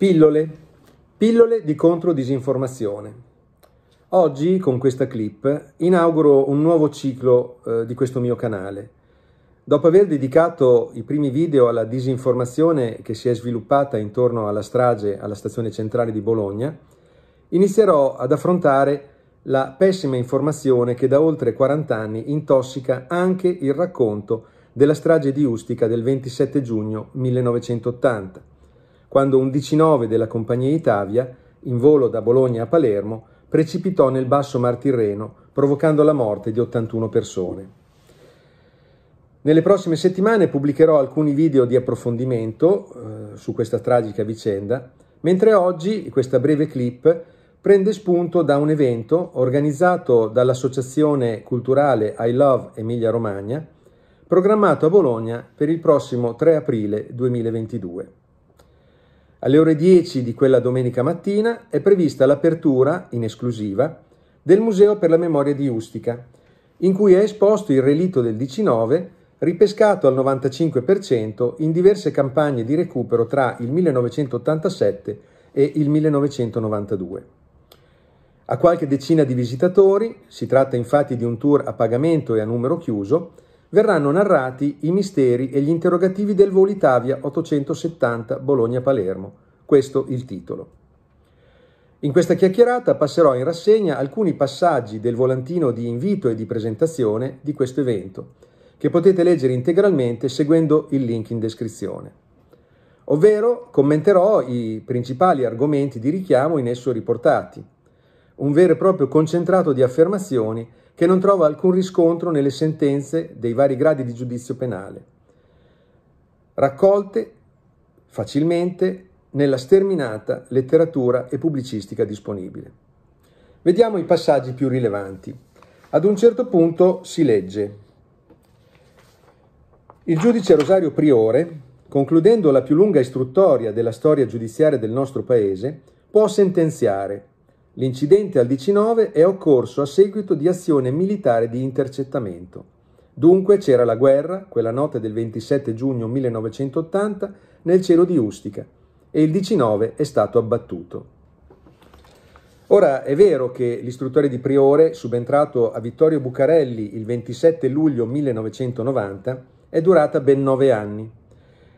Pillole, pillole di contro disinformazione. Oggi, con questa clip, inauguro un nuovo ciclo eh, di questo mio canale. Dopo aver dedicato i primi video alla disinformazione che si è sviluppata intorno alla strage alla stazione centrale di Bologna, inizierò ad affrontare la pessima informazione che da oltre 40 anni intossica anche il racconto della strage di Ustica del 27 giugno 1980 quando un 19 della compagnia Itavia, in volo da Bologna a Palermo, precipitò nel basso Mar Tirreno, provocando la morte di 81 persone. Nelle prossime settimane pubblicherò alcuni video di approfondimento eh, su questa tragica vicenda, mentre oggi questa breve clip prende spunto da un evento organizzato dall'associazione culturale I Love Emilia Romagna, programmato a Bologna per il prossimo 3 aprile 2022. Alle ore 10 di quella domenica mattina è prevista l'apertura, in esclusiva, del Museo per la Memoria di Ustica, in cui è esposto il relitto del 19, ripescato al 95% in diverse campagne di recupero tra il 1987 e il 1992. A qualche decina di visitatori, si tratta infatti di un tour a pagamento e a numero chiuso, verranno narrati i misteri e gli interrogativi del Volitavia 870 Bologna-Palermo. Questo il titolo. In questa chiacchierata passerò in rassegna alcuni passaggi del volantino di invito e di presentazione di questo evento, che potete leggere integralmente seguendo il link in descrizione. Ovvero commenterò i principali argomenti di richiamo in esso riportati, un vero e proprio concentrato di affermazioni che non trova alcun riscontro nelle sentenze dei vari gradi di giudizio penale, raccolte facilmente nella sterminata letteratura e pubblicistica disponibile. Vediamo i passaggi più rilevanti. Ad un certo punto si legge Il giudice Rosario Priore, concludendo la più lunga istruttoria della storia giudiziaria del nostro Paese, può sentenziare L'incidente al 19 è occorso a seguito di azione militare di intercettamento. Dunque c'era la guerra, quella notte del 27 giugno 1980, nel cielo di Ustica e il 19 è stato abbattuto. Ora è vero che l'istruttore di Priore, subentrato a Vittorio Bucarelli il 27 luglio 1990, è durata ben nove anni.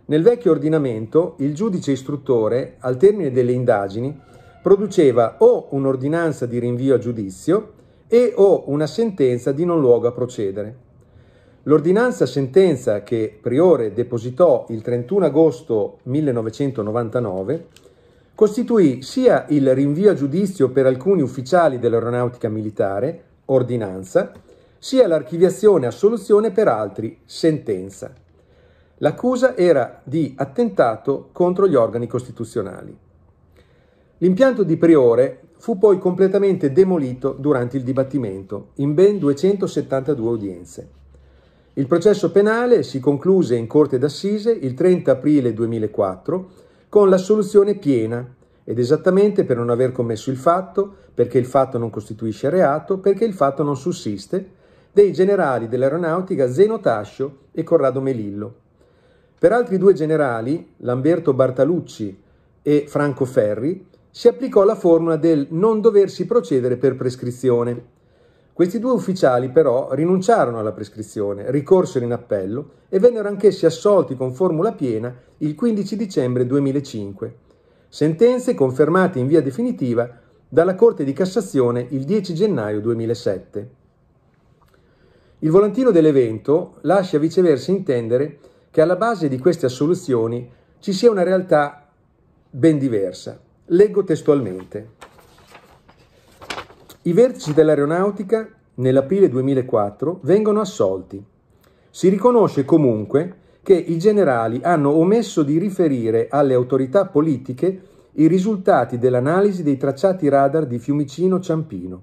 Nel vecchio ordinamento il giudice istruttore, al termine delle indagini, produceva o un'ordinanza di rinvio a giudizio e o una sentenza di non luogo a procedere. L'ordinanza sentenza che Priore depositò il 31 agosto 1999 costituì sia il rinvio a giudizio per alcuni ufficiali dell'aeronautica militare, ordinanza, sia l'archiviazione a soluzione per altri, sentenza. L'accusa era di attentato contro gli organi costituzionali. L'impianto di Priore fu poi completamente demolito durante il dibattimento, in ben 272 udienze. Il processo penale si concluse in Corte d'Assise il 30 aprile 2004 con l'assoluzione piena ed esattamente per non aver commesso il fatto, perché il fatto non costituisce reato, perché il fatto non sussiste, dei generali dell'aeronautica Zeno Tascio e Corrado Melillo. Per altri due generali, Lamberto Bartalucci e Franco Ferri, si applicò la formula del non doversi procedere per prescrizione. Questi due ufficiali però rinunciarono alla prescrizione, ricorsero in appello e vennero anch'essi assolti con formula piena il 15 dicembre 2005. Sentenze confermate in via definitiva dalla Corte di Cassazione il 10 gennaio 2007. Il volantino dell'evento lascia viceversa intendere che alla base di queste assoluzioni ci sia una realtà ben diversa, Leggo testualmente. I vertici dell'aeronautica nell'aprile 2004 vengono assolti. Si riconosce comunque che i generali hanno omesso di riferire alle autorità politiche i risultati dell'analisi dei tracciati radar di Fiumicino Ciampino,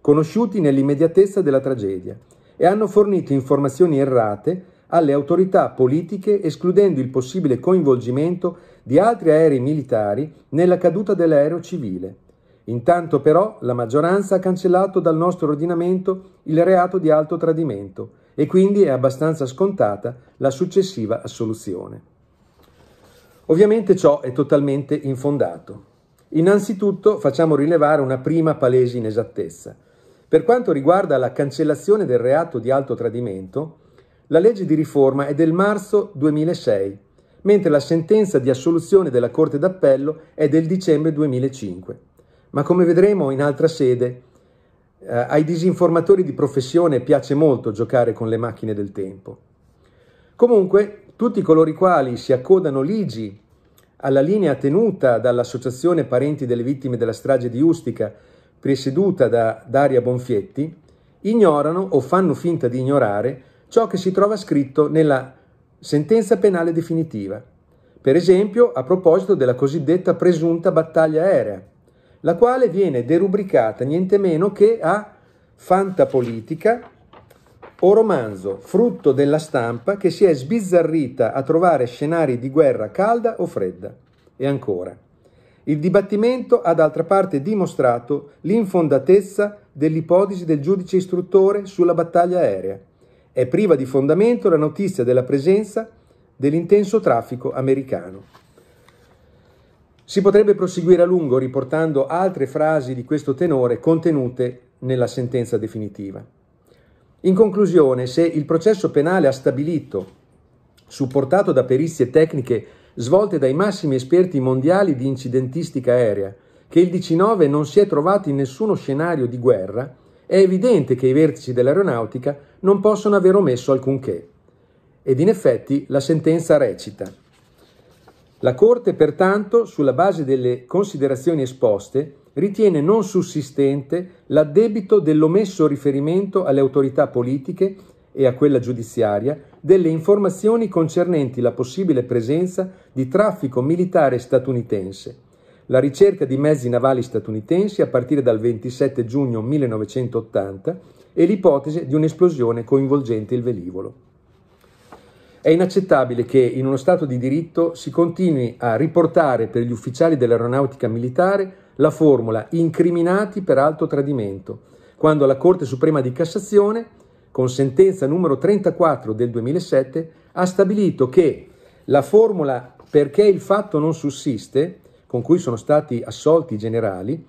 conosciuti nell'immediatezza della tragedia, e hanno fornito informazioni errate alle autorità politiche escludendo il possibile coinvolgimento di altri aerei militari nella caduta dell'aereo civile. Intanto però la maggioranza ha cancellato dal nostro ordinamento il reato di alto tradimento e quindi è abbastanza scontata la successiva assoluzione. Ovviamente ciò è totalmente infondato. Innanzitutto facciamo rilevare una prima palese inesattezza. Per quanto riguarda la cancellazione del reato di alto tradimento, la legge di riforma è del marzo 2006 mentre la sentenza di assoluzione della Corte d'Appello è del dicembre 2005. Ma come vedremo in altra sede, eh, ai disinformatori di professione piace molto giocare con le macchine del tempo. Comunque, tutti coloro i quali si accodano ligi alla linea tenuta dall'Associazione Parenti delle Vittime della strage di Ustica, presieduta da Daria Bonfietti, ignorano o fanno finta di ignorare ciò che si trova scritto nella sentenza penale definitiva. Per esempio, a proposito della cosiddetta presunta battaglia aerea, la quale viene derubricata niente meno che a fantapolitica o romanzo, frutto della stampa che si è sbizzarrita a trovare scenari di guerra calda o fredda. E ancora, il dibattimento ha d'altra parte dimostrato l'infondatezza dell'ipotesi del giudice istruttore sulla battaglia aerea è priva di fondamento la notizia della presenza dell'intenso traffico americano. Si potrebbe proseguire a lungo riportando altre frasi di questo tenore contenute nella sentenza definitiva. In conclusione, se il processo penale ha stabilito, supportato da perizie tecniche svolte dai massimi esperti mondiali di incidentistica aerea, che il 19 non si è trovato in nessuno scenario di guerra, è evidente che i vertici dell'aeronautica non possono aver omesso alcunché. Ed in effetti la sentenza recita. La Corte, pertanto, sulla base delle considerazioni esposte, ritiene non sussistente l'addebito dell'omesso riferimento alle autorità politiche e a quella giudiziaria delle informazioni concernenti la possibile presenza di traffico militare statunitense. La ricerca di mezzi navali statunitensi a partire dal 27 giugno 1980 e l'ipotesi di un'esplosione coinvolgente il velivolo. È inaccettabile che in uno Stato di diritto si continui a riportare per gli ufficiali dell'aeronautica militare la formula incriminati per alto tradimento, quando la Corte Suprema di Cassazione, con sentenza numero 34 del 2007, ha stabilito che la formula perché il fatto non sussiste, con cui sono stati assolti i generali,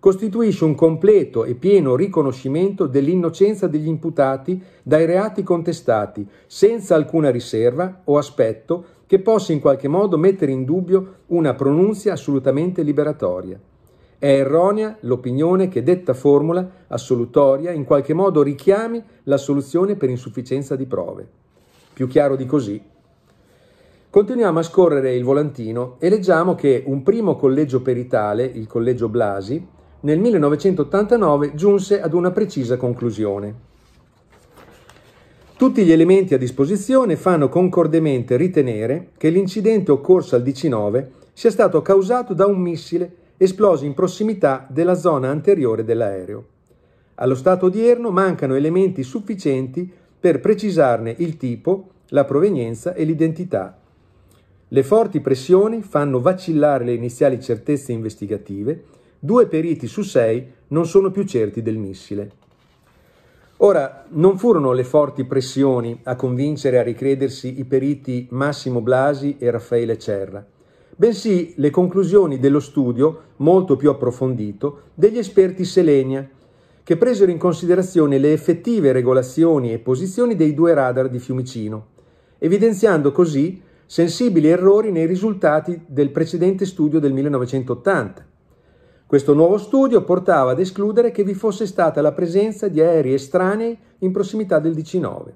costituisce un completo e pieno riconoscimento dell'innocenza degli imputati dai reati contestati, senza alcuna riserva o aspetto che possa in qualche modo mettere in dubbio una pronunzia assolutamente liberatoria. È erronea l'opinione che detta formula assolutoria in qualche modo richiami la soluzione per insufficienza di prove. Più chiaro di così Continuiamo a scorrere il volantino e leggiamo che un primo collegio peritale, il collegio Blasi, nel 1989 giunse ad una precisa conclusione. Tutti gli elementi a disposizione fanno concordemente ritenere che l'incidente occorso al 19 sia stato causato da un missile esploso in prossimità della zona anteriore dell'aereo. Allo stato odierno mancano elementi sufficienti per precisarne il tipo, la provenienza e l'identità. Le forti pressioni fanno vacillare le iniziali certezze investigative due periti su sei non sono più certi del missile. Ora, non furono le forti pressioni a convincere a ricredersi i periti Massimo Blasi e Raffaele Cerra, bensì le conclusioni dello studio, molto più approfondito, degli esperti Selenia, che presero in considerazione le effettive regolazioni e posizioni dei due radar di Fiumicino, evidenziando così sensibili errori nei risultati del precedente studio del 1980 questo nuovo studio portava ad escludere che vi fosse stata la presenza di aerei estranei in prossimità del 19.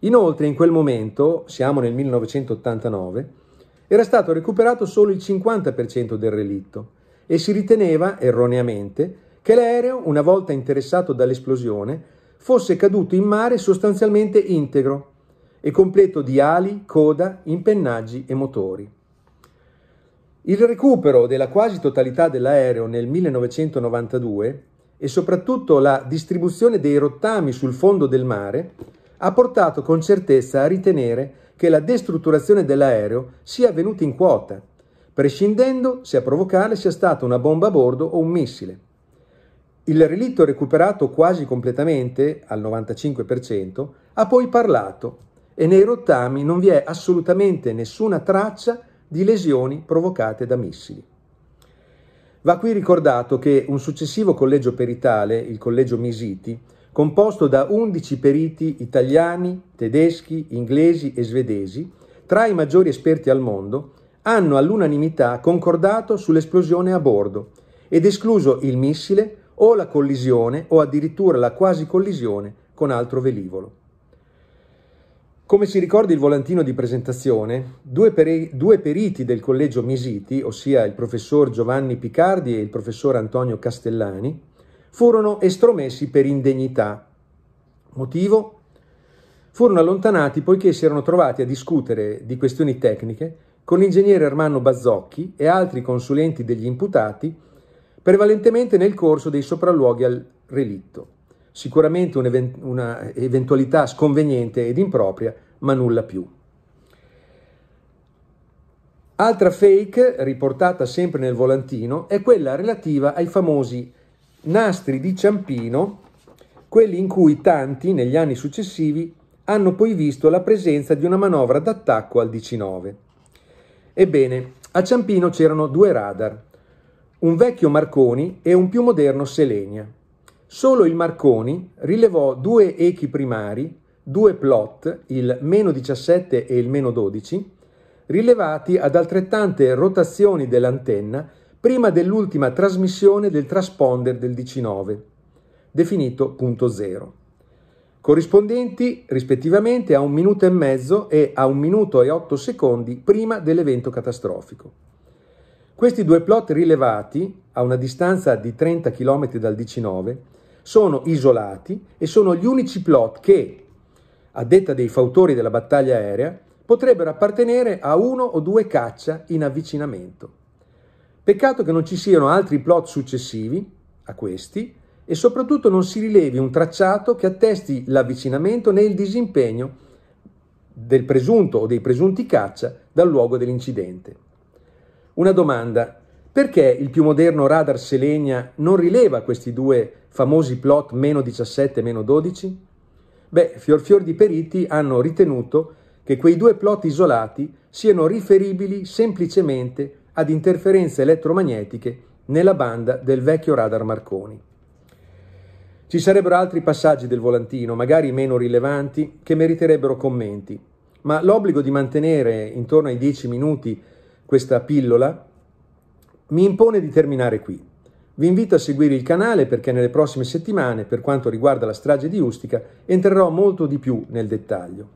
Inoltre in quel momento, siamo nel 1989, era stato recuperato solo il 50% del relitto e si riteneva, erroneamente, che l'aereo, una volta interessato dall'esplosione, fosse caduto in mare sostanzialmente integro e completo di ali, coda, impennaggi e motori. Il recupero della quasi totalità dell'aereo nel 1992 e soprattutto la distribuzione dei rottami sul fondo del mare ha portato con certezza a ritenere che la destrutturazione dell'aereo sia avvenuta in quota, prescindendo se a provocare sia stata una bomba a bordo o un missile. Il relitto recuperato quasi completamente, al 95%, ha poi parlato e nei rottami non vi è assolutamente nessuna traccia di lesioni provocate da missili. Va qui ricordato che un successivo collegio peritale, il collegio Misiti, composto da 11 periti italiani, tedeschi, inglesi e svedesi, tra i maggiori esperti al mondo, hanno all'unanimità concordato sull'esplosione a bordo ed escluso il missile o la collisione o addirittura la quasi collisione con altro velivolo. Come si ricorda il volantino di presentazione, due, peri due, periti del collegio Misiti, ossia il professor Giovanni Picardi e il professor Antonio Castellani, furono estromessi per indegnità. Motivo? Furono allontanati poiché si erano trovati a discutere di questioni tecniche con l'ingegnere Armando Bazzocchi e altri consulenti degli imputati, prevalentemente nel corso dei sopralluoghi al relitto sicuramente un'eventualità sconveniente ed impropria, ma nulla più. Altra fake, riportata sempre nel volantino, è quella relativa ai famosi nastri di Ciampino, quelli in cui tanti, negli anni successivi, hanno poi visto la presenza di una manovra d'attacco al 19. Ebbene, a Ciampino c'erano due radar, un vecchio Marconi e un più moderno Selenia. Solo il Marconi rilevò due echi primari, due plot, il meno 17 e il meno 12, rilevati ad altrettante rotazioni dell'antenna prima dell'ultima trasmissione del trasponder del 19, definito punto 0, corrispondenti rispettivamente a un minuto e mezzo e a un minuto e otto secondi prima dell'evento catastrofico. Questi due plot rilevati a una distanza di 30 km dal 19 sono isolati e sono gli unici plot che, a detta dei fautori della battaglia aerea, potrebbero appartenere a uno o due caccia in avvicinamento. Peccato che non ci siano altri plot successivi a questi e soprattutto non si rilevi un tracciato che attesti l'avvicinamento né il disimpegno del presunto o dei presunti caccia dal luogo dell'incidente. Una domanda, perché il più moderno radar Selenia non rileva questi due famosi plot meno 17 meno 12? Beh, fior fior di periti hanno ritenuto che quei due plot isolati siano riferibili semplicemente ad interferenze elettromagnetiche nella banda del vecchio radar Marconi. Ci sarebbero altri passaggi del volantino, magari meno rilevanti, che meriterebbero commenti, ma l'obbligo di mantenere intorno ai 10 minuti questa pillola mi impone di terminare qui. Vi invito a seguire il canale perché nelle prossime settimane, per quanto riguarda la strage di Ustica, entrerò molto di più nel dettaglio.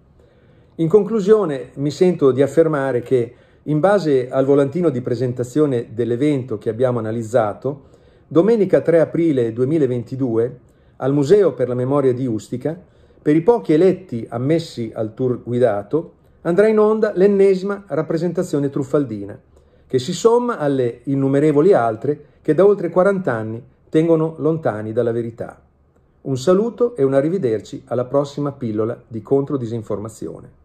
In conclusione, mi sento di affermare che, in base al volantino di presentazione dell'evento che abbiamo analizzato, domenica 3 aprile 2022, al Museo per la Memoria di Ustica, per i pochi eletti ammessi al tour guidato, andrà in onda l'ennesima rappresentazione truffaldina, che si somma alle innumerevoli altre che da oltre 40 anni tengono lontani dalla verità. Un saluto e un arrivederci alla prossima pillola di contro disinformazione.